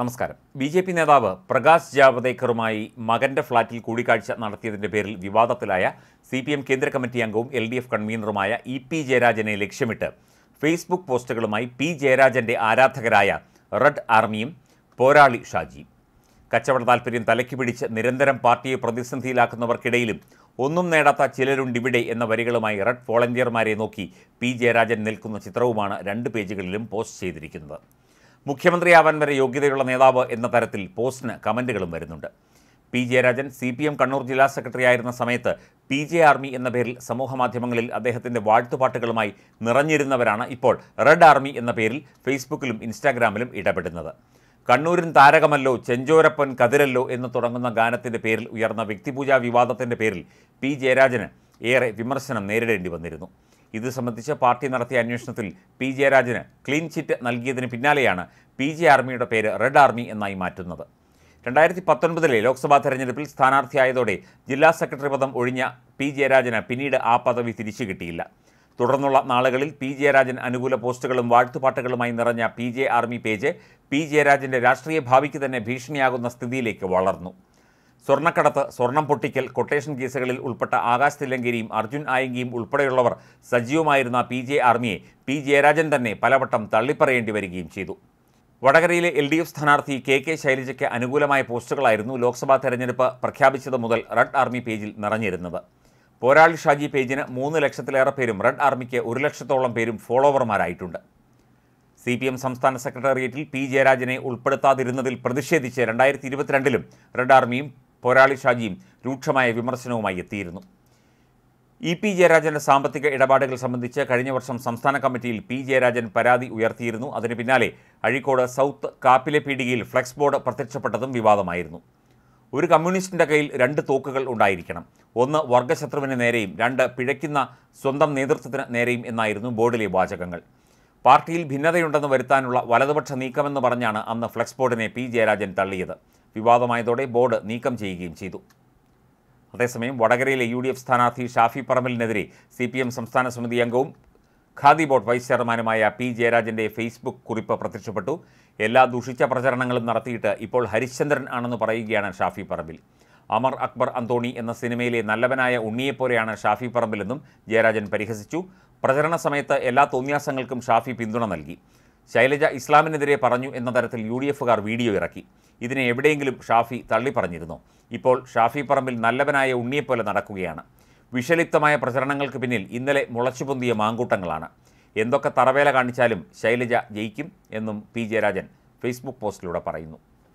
നമസ്കാരം B J P നേതാവ് പ്രകാശ് ജാവദേക്കറുമായി മകന്റെ ഫ്ളാറ്റിൽ കൂടിക്കാഴ്ച നടത്തിയതിന്റെ പേരിൽ വിവാദത്തിലായ സി പി എം കേന്ദ്ര കമ്മിറ്റി അംഗവും എൽ ഡി എഫ് കൺവീനറുമായ ഇ പി ജയരാജനെ ലക്ഷ്യമിട്ട് ഫേസ്ബുക്ക് പോസ്റ്റുകളുമായി പി ജയരാജന്റെ ആരാധകരായ റെഡ് ആർമിയും പോരാളി ഷാജി കച്ചവട താൽപ്പര്യം തലയ്ക്ക് പിടിച്ച് നിരന്തരം പാർട്ടിയെ പ്രതിസന്ധിയിലാക്കുന്നവർക്കിടയിലും ഒന്നും നേടാത്ത ചിലരുണ്ടിവിടെ എന്ന വരികളുമായി റെഡ് വോളണ്ടിയർമാരെ നോക്കി പി ജയരാജൻ നിൽക്കുന്ന ചിത്രവുമാണ് രണ്ട് പേജുകളിലും പോസ്റ്റ് ചെയ്തിരിക്കുന്നത് മുഖ്യമന്ത്രിയാവാൻ വരെ യോഗ്യതയുള്ള നേതാവ് എന്ന തരത്തിൽ പോസ്റ്റിന് കമൻറ്റുകളും വരുന്നുണ്ട് P Jayarajan C P M Kannur ജില്ലാ സെക്രട്ടറി ആയിരുന്ന സമയത്ത് പി ജെ ആർമി എന്ന പേരിൽ സമൂഹമാധ്യമങ്ങളിൽ അദ്ദേഹത്തിൻ്റെ വാഴ്ത്തുപാട്ടുകളുമായി നിറഞ്ഞിരുന്നവരാണ് ഇപ്പോൾ റെഡ് ആർമി എന്ന പേരിൽ ഫേസ്ബുക്കിലും ഇൻസ്റ്റാഗ്രാമിലും ഇടപെടുന്നത് കണ്ണൂരിൻ താരകമല്ലോ ചെഞ്ചോരപ്പൻ കതിരല്ലോ എന്ന് തുടങ്ങുന്ന ഗാനത്തിൻ്റെ പേരിൽ ഉയർന്ന വ്യക്തിപൂജാ വിവാദത്തിൻ്റെ പേരിൽ പി ജയരാജന് ഏറെ വിമർശനം നേരിടേണ്ടി വന്നിരുന്നു ഇത് സംബന്ധിച്ച് പാർട്ടി നടത്തിയ അന്വേഷണത്തിൽ പി ജയരാജന് ക്ലീൻ ചിറ്റ് നൽകിയതിന് പിന്നാലെയാണ് പി ജെ ആർമിയുടെ പേര് റെഡ് ആർമി എന്നായി മാറ്റുന്നത് രണ്ടായിരത്തി പത്തൊൻപതിലെ ലോക്സഭാ തെരഞ്ഞെടുപ്പിൽ സ്ഥാനാർത്ഥിയായതോടെ ജില്ലാ സെക്രട്ടറി പദം ഒഴിഞ്ഞ പി ജയരാജന് പിന്നീട് ആ പദവി തിരിച്ചു കിട്ടിയില്ല തുടർന്നുള്ള നാളുകളിൽ പി ജയരാജൻ അനുകൂല പോസ്റ്റുകളും വാഴ്ത്തുപാട്ടുകളുമായി നിറഞ്ഞ P J army page P ജയരാജൻ്റെ രാഷ്ട്രീയ ഭാവിക്ക് തന്നെ ഭീഷണിയാകുന്ന സ്ഥിതിയിലേക്ക് വളർന്നു സ്വർണ്ണക്കടത്ത് സ്വർണം പൊട്ടിക്കൽ കൊട്ടേഷൻ കേസുകളിൽ ഉൾപ്പെട്ട ആകാശ് തില്ലങ്കരിയും അർജുൻ ആയങ്കിയും ഉൾപ്പെടെയുള്ളവർ സജീവമായിരുന്ന പി ജെ ആർമിയെ പി ജയരാജൻ തന്നെ പലവട്ടം തള്ളിപ്പറയേണ്ടി വരികയും ചെയ്തു വടകരയിലെ എൽ ഡി എഫ് സ്ഥാനാർത്ഥി കെ കെ ശൈലജയ്ക്ക് അനുകൂലമായ പോസ്റ്റുകളായിരുന്നു ലോക്സഭാ തെരഞ്ഞെടുപ്പ് പ്രഖ്യാപിച്ചത് മുതൽ റെഡ് ആർമി പേജിൽ നിറഞ്ഞിരുന്നത് പോരാളി ഷാജി പേജിന് മൂന്ന് ലക്ഷത്തിലേറെ പേരും റെഡ് ആർമിക്ക് ഒരു ലക്ഷത്തോളം പേരും ഫോളോവർമാരായിട്ടുണ്ട് സി പി എം സംസ്ഥാന സെക്രട്ടേറിയറ്റിൽ പി ജയരാജനെ ഉൾപ്പെടുത്താതിരുന്നതിൽ പ്രതിഷേധിച്ച് രണ്ടായിരത്തി ഇരുപത്തിരണ്ടിലും റെഡ് ആർമിയും പോരാളി ഷാജിയും രൂക്ഷമായ വിമർശനവുമായി എത്തിയിരുന്നു ഇ പി ജയരാജൻ്റെ സാമ്പത്തിക ഇടപാടുകൾ സംബന്ധിച്ച് കഴിഞ്ഞ വർഷം സംസ്ഥാന കമ്മിറ്റിയിൽ പി ജയരാജൻ പരാതി ഉയർത്തിയിരുന്നു അതിന് പിന്നാലെ അഴീക്കോട് സൗത്ത് കാപ്പിലെ പീടികയിൽ ഫ്ലെക്സ് ബോർഡ് പ്രത്യക്ഷപ്പെട്ടതും വിവാദമായിരുന്നു ഒരു കമ്മ്യൂണിസ്റ്റിൻ്റെ കയ്യിൽ രണ്ട് തോക്കുകൾ ഉണ്ടായിരിക്കണം ഒന്ന് വർഗശത്രുവിന് നേരെയും രണ്ട് പിഴയ്ക്കുന്ന സ്വന്തം നേതൃത്വത്തിന് നേരെയും എന്നായിരുന്നു ബോർഡിലെ വാചകങ്ങൾ പാർട്ടിയിൽ ഭിന്നതയുണ്ടെന്ന് വരുത്താനുള്ള വലതുപക്ഷ നീക്കമെന്ന് പറഞ്ഞാണ് അന്ന് ഫ്ലെക്സ് ബോർഡിനെ പി ജയരാജൻ തള്ളിയത് വിവാദമായതോടെ ബോർഡ് നീക്കം ചെയ്യുകയും ചെയ്തു അതേസമയം വടകരയിലെ യു ഡി എഫ് സ്ഥാനാർത്ഥി ഷാഫി പറമ്പലിനെതിരെ സി പി എം സംസ്ഥാന സമിതി അംഗവും ഖാദി ബോർഡ് വൈസ് ചെയർമാനുമായ പി ജയരാജൻ്റെ ഫേസ്ബുക്ക് കുറിപ്പ് പ്രത്യക്ഷപ്പെട്ടു എല്ലാ ദൂഷിച്ച പ്രചരണങ്ങളും നടത്തിയിട്ട് ഇപ്പോൾ ഹരിശ്ചന്ദ്രൻ ആണെന്ന് പറയുകയാണ് ഷാഫി പറമ്പിൽ അമർ അക്ബർ അന്തോണി എന്ന സിനിമയിലെ നല്ലവനായ ഉണ്ണിയെപ്പോലെയാണ് ഷാഫി പറമ്പിലെന്നും ജയരാജൻ പരിഹസിച്ചു പ്രചരണ സമയത്ത് എല്ലാ തോന്നിയാസങ്ങൾക്കും ഷാഫി പിന്തുണ നൽകി ശൈലജ ഇസ്ലാമിനെതിരെ പറഞ്ഞു എന്ന തരത്തിൽ യു ഡി എഫുകാർ വീഡിയോ ഇറക്കി ഇതിനെ എവിടെയെങ്കിലും ഷാഫി തള്ളിപ്പറഞ്ഞിരുന്നു ഇപ്പോൾ ഷാഫി പറമ്പിൽ നല്ലവനായ ഉണ്ണിയെപ്പോലെ നടക്കുകയാണ് വിഷലിപ്തമായ പ്രചരണങ്ങൾക്ക് പിന്നിൽ ഇന്നലെ മുളച്ചുപൊന്തിയ മാങ്കൂട്ടങ്ങളാണ് എന്തൊക്കെ തറവേല കാണിച്ചാലും ശൈലജ ജയിക്കും എന്നും പി ജയരാജൻ ഫേസ്ബുക്ക് പോസ്റ്റിലൂടെ പറയുന്നു